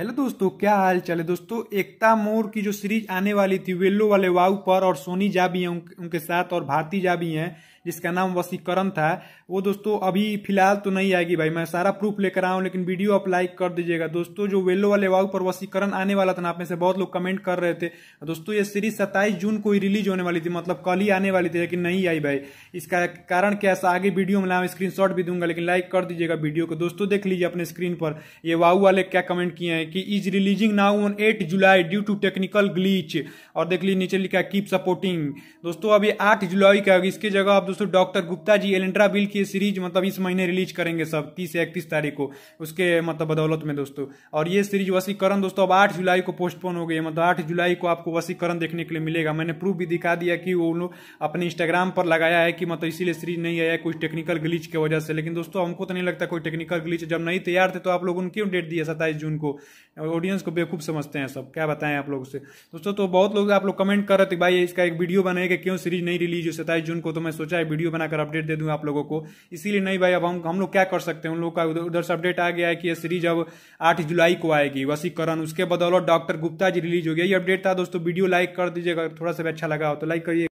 hello दोस्तों क्या हाल चाल है दोस्तों एकता मोर की जो सीरीज आने वाली थी वेल्लो वाले वाऊ पर और सोनी जा भी हैं उनके साथ और भारती जा भी हैं जिसका नाम वसीकरण था वो दोस्तों अभी फिलहाल तो नहीं आएगी भाई मैं सारा प्रूफ लेकर आऊँ लेकिन वीडियो आप लाइक कर दीजिएगा दोस्तों जो वेलो वाले वाव पर वसीकरण आने वाला था ना आप में से बहुत लोग कमेंट कर रहे थे दोस्तों ये सीरीज सत्ताईस जून को ही रिलीज होने वाली थी मतलब कल ही आने वाली थी लेकिन नहीं आई भाई इसका कारण क्या ऐसा आगे वीडियो में लाऊँ स्क्रीन भी दूंगा लेकिन लाइक कर दीजिएगा वीडियो को दोस्तों देख लीजिए अपने स्क्रीन पर ये वाव वाले क्या कमेंट किए हैं कि is releasing now on eight July due to technical glitch और देख लीजिए नीचे लिखा कीप सपोर्टिंग दोस्तों अभी आठ जुलाई का इसके जगह आप दोस्तों डॉक्टर गुप्ता जी एलेंट्रा बिल की सीरीज मतलब इस महीने रिलीज करेंगे सब तीस या इकतीस तारीख को उसके मतलब बदौलत में दोस्तों और ये सीरीज वसीकरण दोस्तों अब आठ जुलाई को पोस्टपोन हो गई मतलब आठ जुलाई को आपको वसीकरण देखने के लिए मिलेगा मैंने प्रूफ भी दिखा दिया कि वो लोग अपने इंस्टाग्राम पर लगाया है कि मतलब इसीलिए सीरीज नहीं आया कुछ टेक्निकल ग्लीच की वजह से लेकिन दोस्तों हमको तो नहीं लगता कोई टेक्निकल ग्लीच जब नहीं तैयार थे तो आप लोगों ने क्यों डेट दिया सत्ताईस जून को ऑडियंस को बेखूब समझते हैं सब क्या बताएं आप लोग से दोस्तों तो बहुत लोग आप लोग कमेंट कर रहे थे भाई इसका एक वीडियो बनाएगा क्यों सीरीज नहीं रिलीज हो सत्ताईस जून को तो मैं सोचा चाहे वीडियो बनाकर अपडेट दे दूँ आप लोगों को इसीलिए नहीं भाई अब हम हम लोग क्या कर सकते हैं उन लोगों का उधर से अपडेट आ गया है कि यह सीरीज अब आठ जुलाई को आएगी वसीकरण उसके बदौलत डॉक्टर गुप्ता जी रिलीज हो गया ये अपडेट था दोस्तों वीडियो लाइक कर दीजिएगा थोड़ा सा अच्छा लगा हो तो लाइक करिए